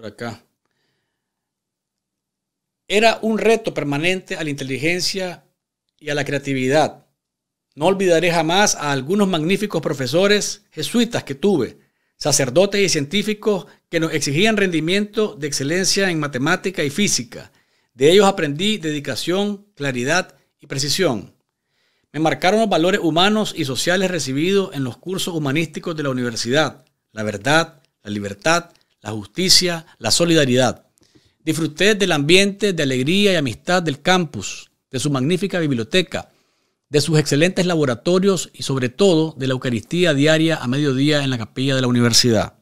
acá. Era un reto permanente a la inteligencia y a la creatividad. No olvidaré jamás a algunos magníficos profesores jesuitas que tuve, sacerdotes y científicos que nos exigían rendimiento de excelencia en matemática y física, de ellos aprendí dedicación, claridad y precisión. Me marcaron los valores humanos y sociales recibidos en los cursos humanísticos de la universidad, la verdad, la libertad, la justicia, la solidaridad. Disfruté del ambiente de alegría y amistad del campus, de su magnífica biblioteca, de sus excelentes laboratorios y sobre todo de la Eucaristía diaria a mediodía en la capilla de la universidad.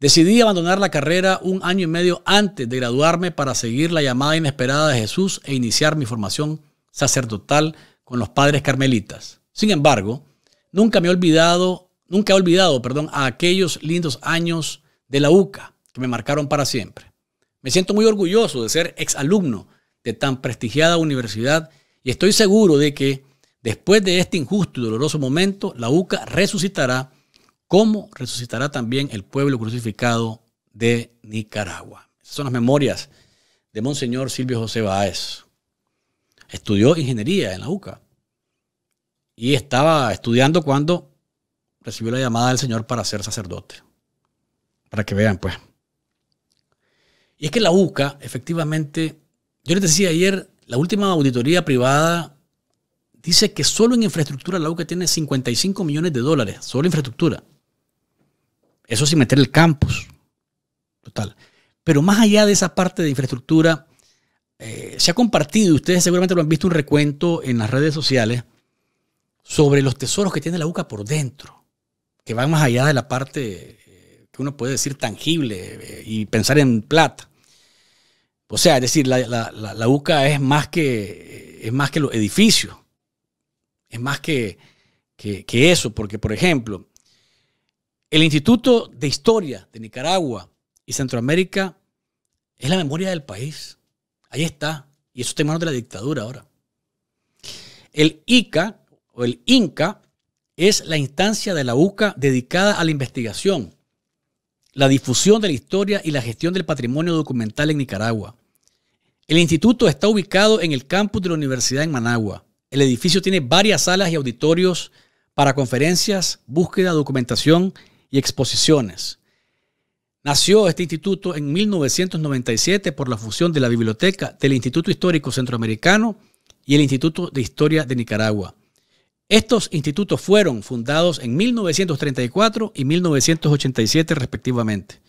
Decidí abandonar la carrera un año y medio antes de graduarme para seguir la llamada inesperada de Jesús e iniciar mi formación sacerdotal con los padres carmelitas. Sin embargo, nunca me he olvidado, nunca he olvidado, perdón, a aquellos lindos años de la UCA que me marcaron para siempre. Me siento muy orgulloso de ser exalumno de tan prestigiada universidad y estoy seguro de que después de este injusto y doloroso momento, la UCA resucitará cómo resucitará también el pueblo crucificado de Nicaragua. Esas son las memorias de Monseñor Silvio José Báez. Estudió ingeniería en la UCA y estaba estudiando cuando recibió la llamada del Señor para ser sacerdote. Para que vean, pues. Y es que la UCA, efectivamente, yo les decía ayer, la última auditoría privada dice que solo en infraestructura la UCA tiene 55 millones de dólares, solo infraestructura. Eso sin meter el campus. Total. Pero más allá de esa parte de infraestructura, eh, se ha compartido, y ustedes seguramente lo han visto, un recuento en las redes sociales sobre los tesoros que tiene la UCA por dentro, que van más allá de la parte eh, que uno puede decir tangible eh, y pensar en plata. O sea, es decir, la, UCA es más que, más que los edificios, es más que eso, porque por ejemplo, el Instituto de Historia de Nicaragua y Centroamérica es la memoria del país. Ahí está. Y eso está en manos de la dictadura ahora. El ICA o el INCA es la instancia de la UCA dedicada a la investigación, la difusión de la historia y la gestión del patrimonio documental en Nicaragua. El instituto está ubicado en el campus de la universidad en Managua. El edificio tiene varias salas y auditorios para conferencias, búsqueda, documentación y exposiciones. Nació este instituto en 1997 por la fusión de la biblioteca del Instituto Histórico Centroamericano y el Instituto de Historia de Nicaragua. Estos institutos fueron fundados en 1934 y 1987 respectivamente.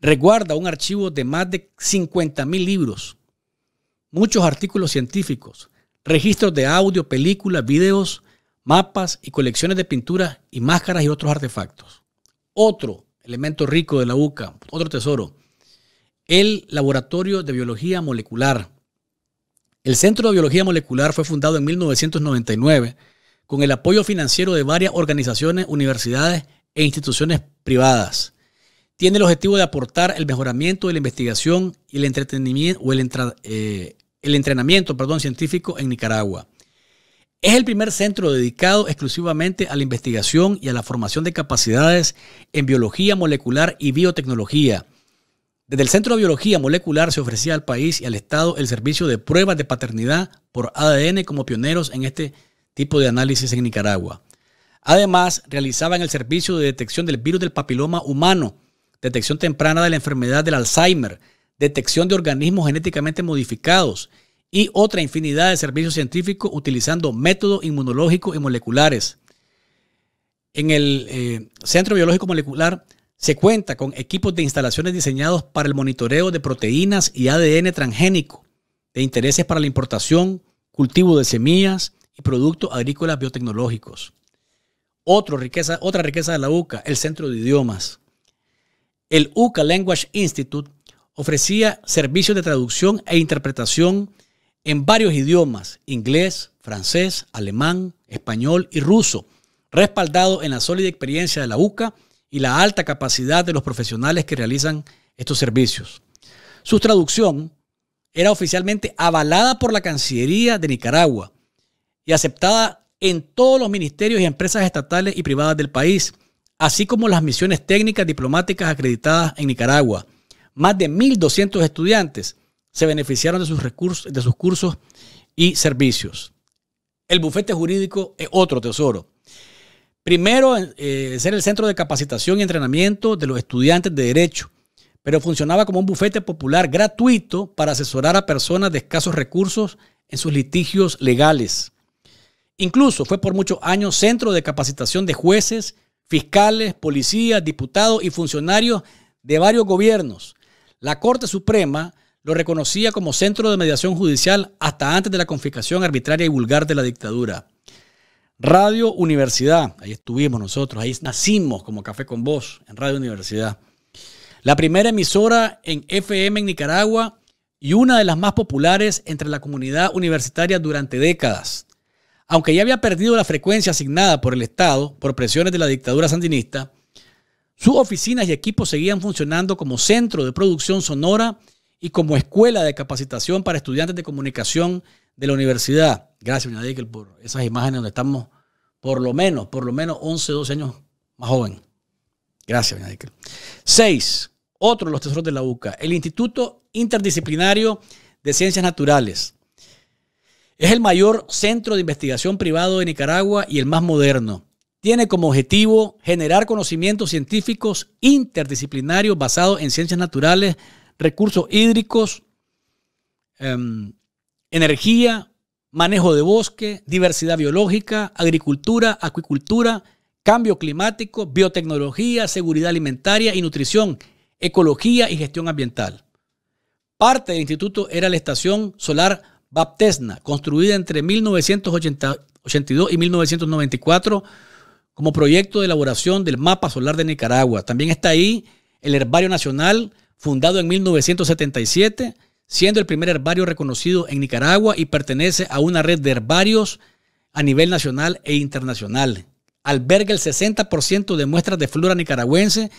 Reguarda un archivo de más de 50.000 libros, muchos artículos científicos, registros de audio, películas, videos, mapas y colecciones de pinturas y máscaras y otros artefactos. Otro elemento rico de la UCA, otro tesoro, el Laboratorio de Biología Molecular. El Centro de Biología Molecular fue fundado en 1999 con el apoyo financiero de varias organizaciones, universidades e instituciones privadas. Tiene el objetivo de aportar el mejoramiento de la investigación y el entretenimiento o el, eh, el entrenamiento perdón, científico en Nicaragua. Es el primer centro dedicado exclusivamente a la investigación y a la formación de capacidades en biología molecular y biotecnología. Desde el Centro de Biología Molecular se ofrecía al país y al Estado el servicio de pruebas de paternidad por ADN como pioneros en este tipo de análisis en Nicaragua. Además, realizaban el servicio de detección del virus del papiloma humano, detección temprana de la enfermedad del Alzheimer, detección de organismos genéticamente modificados y otra infinidad de servicios científicos utilizando métodos inmunológicos y moleculares. En el eh, Centro Biológico Molecular se cuenta con equipos de instalaciones diseñados para el monitoreo de proteínas y ADN transgénico, de intereses para la importación, cultivo de semillas y productos agrícolas biotecnológicos. riqueza, otra riqueza de la UCA, el Centro de Idiomas. El UCA Language Institute ofrecía servicios de traducción e interpretación en varios idiomas, inglés, francés, alemán, español y ruso, respaldado en la sólida experiencia de la UCA y la alta capacidad de los profesionales que realizan estos servicios. Su traducción era oficialmente avalada por la Cancillería de Nicaragua y aceptada en todos los ministerios y empresas estatales y privadas del país, así como las misiones técnicas diplomáticas acreditadas en Nicaragua. Más de 1.200 estudiantes se beneficiaron de sus, recursos, de sus cursos y servicios. El bufete jurídico es otro tesoro. Primero, eh, ser el centro de capacitación y entrenamiento de los estudiantes de derecho, pero funcionaba como un bufete popular gratuito para asesorar a personas de escasos recursos en sus litigios legales. Incluso fue por muchos años centro de capacitación de jueces, fiscales, policías, diputados y funcionarios de varios gobiernos. La Corte Suprema lo reconocía como centro de mediación judicial hasta antes de la confiscación arbitraria y vulgar de la dictadura. Radio Universidad, ahí estuvimos nosotros, ahí nacimos como Café con Voz, en Radio Universidad. La primera emisora en FM en Nicaragua y una de las más populares entre la comunidad universitaria durante décadas. Aunque ya había perdido la frecuencia asignada por el Estado por presiones de la dictadura sandinista, sus oficinas y equipos seguían funcionando como centro de producción sonora y como escuela de capacitación para estudiantes de comunicación de la universidad. Gracias, Dickel, por esas imágenes donde estamos por lo menos, por lo menos 11, 12 años más joven. Gracias, Dickel. Seis, otro de los tesoros de la UCA, el Instituto Interdisciplinario de Ciencias Naturales. Es el mayor centro de investigación privado de Nicaragua y el más moderno. Tiene como objetivo generar conocimientos científicos interdisciplinarios basados en ciencias naturales recursos hídricos, em, energía, manejo de bosque, diversidad biológica, agricultura, acuicultura, cambio climático, biotecnología, seguridad alimentaria y nutrición, ecología y gestión ambiental. Parte del instituto era la estación solar Baptesna, construida entre 1982 y 1994 como proyecto de elaboración del mapa solar de Nicaragua. También está ahí el Herbario Nacional, fundado en 1977, siendo el primer herbario reconocido en Nicaragua y pertenece a una red de herbarios a nivel nacional e internacional. Alberga el 60% de muestras de flora nicaragüense,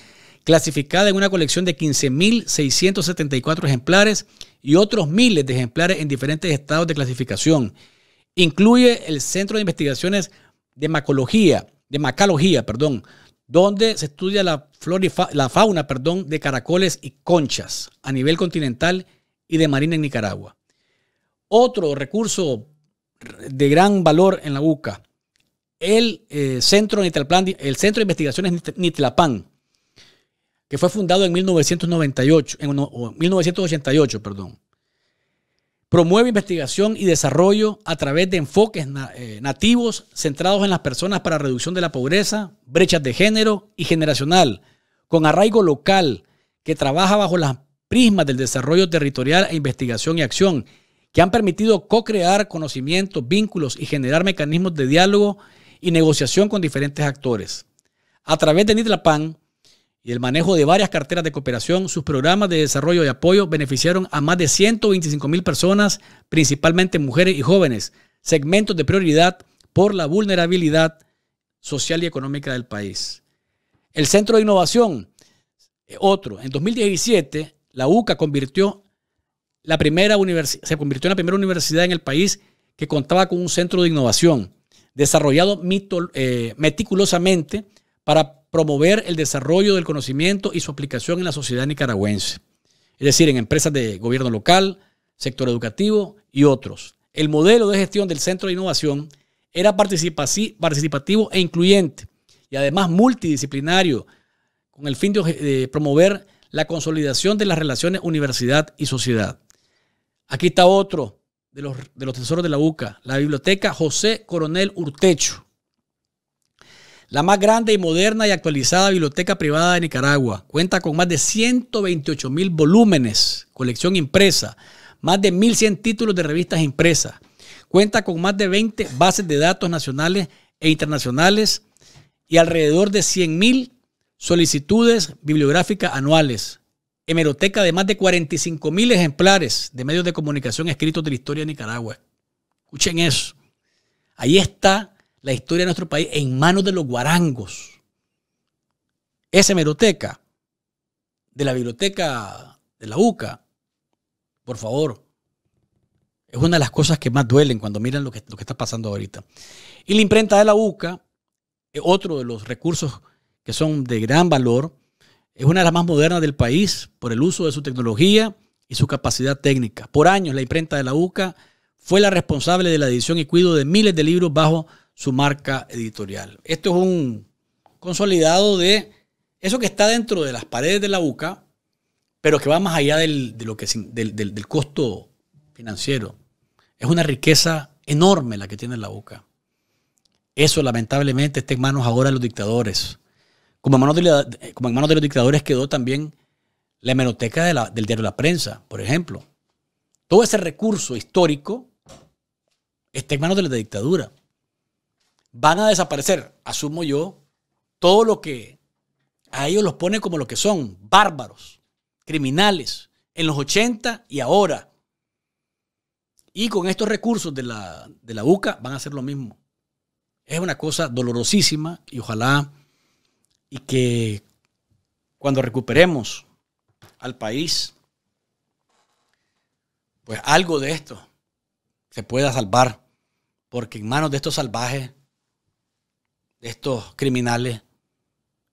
clasificada en una colección de 15.674 ejemplares y otros miles de ejemplares en diferentes estados de clasificación. Incluye el Centro de Investigaciones de Macología, de Macalogía, perdón, donde se estudia la, flora y la fauna perdón, de caracoles y conchas a nivel continental y de marina en Nicaragua. Otro recurso de gran valor en la UCA, el, eh, centro, el centro de Investigaciones Nitlapán, que fue fundado en 1998, en, 1988, perdón, Promueve investigación y desarrollo a través de enfoques eh, nativos centrados en las personas para reducción de la pobreza, brechas de género y generacional, con arraigo local que trabaja bajo las prismas del desarrollo territorial e investigación y acción, que han permitido co-crear conocimientos, vínculos y generar mecanismos de diálogo y negociación con diferentes actores. A través de NITLAPAN, y el manejo de varias carteras de cooperación, sus programas de desarrollo y apoyo beneficiaron a más de 125 mil personas, principalmente mujeres y jóvenes, segmentos de prioridad por la vulnerabilidad social y económica del país. El Centro de Innovación, eh, otro, en 2017, la UCA convirtió la primera se convirtió en la primera universidad en el país que contaba con un centro de innovación desarrollado eh, meticulosamente para promover el desarrollo del conocimiento y su aplicación en la sociedad nicaragüense, es decir, en empresas de gobierno local, sector educativo y otros. El modelo de gestión del Centro de Innovación era participativo e incluyente y además multidisciplinario, con el fin de, promover la consolidación de las relaciones universidad y sociedad. Aquí está otro de los, de los tesoros de la UCA, la biblioteca José Coronel Urtecho, la más grande y moderna y actualizada biblioteca privada de Nicaragua. Cuenta con más de 128 mil volúmenes, colección impresa, más de 1.100 títulos de revistas impresas. Cuenta con más de 20 bases de datos nacionales e internacionales y alrededor de 100.000 solicitudes bibliográficas anuales. Hemeroteca de más de 45.000 ejemplares de medios de comunicación escritos de la historia de Nicaragua. Escuchen eso. Ahí está la historia de nuestro país en manos de los guarangos. Esa hemeroteca de la biblioteca de la UCA, por favor, es una de las cosas que más duelen cuando miran lo que, lo que está pasando ahorita. Y la imprenta de la UCA, otro de los recursos que son de gran valor, es una de las más modernas del país por el uso de su tecnología y su capacidad técnica. Por años, la imprenta de la UCA fue la responsable de la edición y cuido de miles de libros bajo su marca editorial. Esto es un consolidado de eso que está dentro de las paredes de la UCA, pero que va más allá del, del, costo financiero. Es una riqueza enorme la que tiene la UCA. Eso lamentablemente está en manos ahora de los dictadores. Como en manos de, como en manos de los dictadores quedó también la hemeroteca del diario La Prensa, por ejemplo. Todo ese recurso histórico está en manos de la dictadura van a desaparecer, asumo yo, todo lo que a ellos los pone como lo que son, bárbaros, criminales, en los 80 y ahora. Y con estos recursos de la, de UCA van a hacer lo mismo. Es una cosa dolorosísima y ojalá y que cuando recuperemos al país, pues algo de esto se pueda salvar, porque en manos de estos salvajes estos criminales,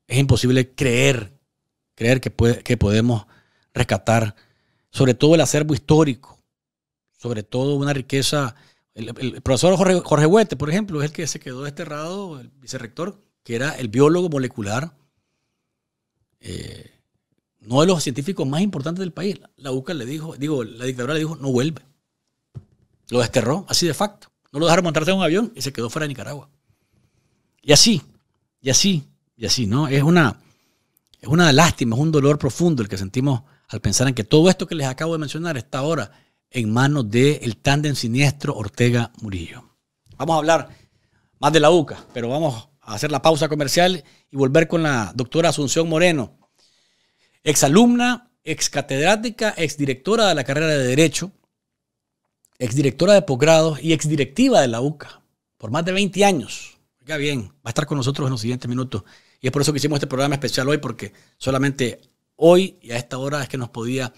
es imposible creer, creer que, que podemos rescatar, sobre todo el acervo histórico, sobre todo una riqueza. El, profesor Jorge, Huete, por ejemplo, es el que se quedó desterrado, el vicerrector, que era el biólogo molecular, eh, uno de los científicos más importantes del país. La UCA le dijo, digo, la dictadura le dijo, no vuelve. Lo desterró, así de facto. No lo dejaron montarse en un avión y se quedó fuera de Nicaragua. Y así, y así, y así, ¿no? Es una, es una lástima, es un dolor profundo el que sentimos al pensar en que todo esto que les acabo de mencionar está ahora en manos del el tándem siniestro Ortega Murillo. Vamos a hablar más de la UCA, pero vamos a hacer la pausa comercial y volver con la doctora Asunción Moreno, exalumna, excatedrática, exdirectora de la carrera de Derecho, exdirectora de posgrados y exdirectiva de la UCA por más de 20 años. Ya bien, va a estar con nosotros en los siguientes minutos. Y es por eso que hicimos este programa especial hoy, porque solamente hoy y a esta hora es que nos podía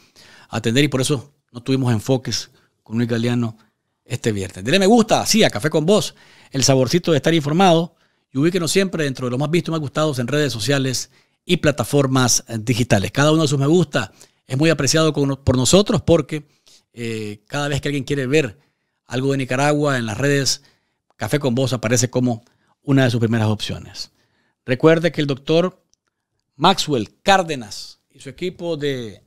atender y por eso no tuvimos enfoques con Luis Galeano este viernes. Dele me gusta, sí, a Café con Vos, el saborcito de estar informado y ubíquenos siempre dentro de los más vistos y más gustados en redes sociales y plataformas digitales. Cada uno de sus me gusta es muy apreciado por nosotros porque eh, cada vez que alguien quiere ver algo de Nicaragua en las redes, Café con Vos aparece como una de sus primeras opciones. Recuerde que el doctor Maxwell Cárdenas y su equipo de,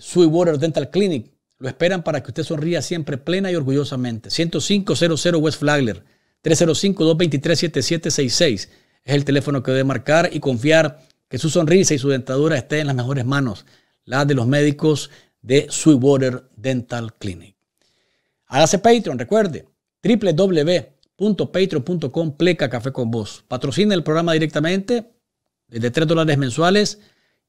Sweetwater Dental Clinic lo esperan para que usted sonría siempre plena y orgullosamente. 10500 West Flagler, 305-223-7766 es el teléfono que debe marcar y confiar que su sonrisa y su dentadura estén en las mejores manos, las de los médicos de Sweetwater Dental Clinic. Hágase Patreon, recuerde, www patreon.com pleca café con vos. Patrocina el programa directamente desde 3 dólares mensuales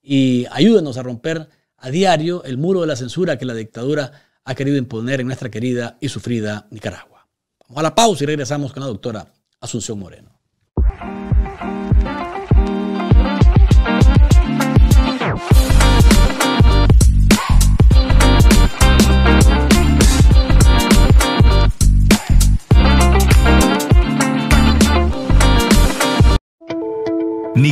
y ayúdenos a romper a diario el muro de la censura que la dictadura ha querido imponer en nuestra querida y sufrida Nicaragua. Vamos a la pausa y regresamos con la doctora Asunción Moreno.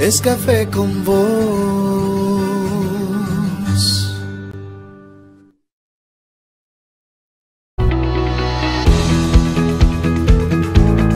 es café con vos.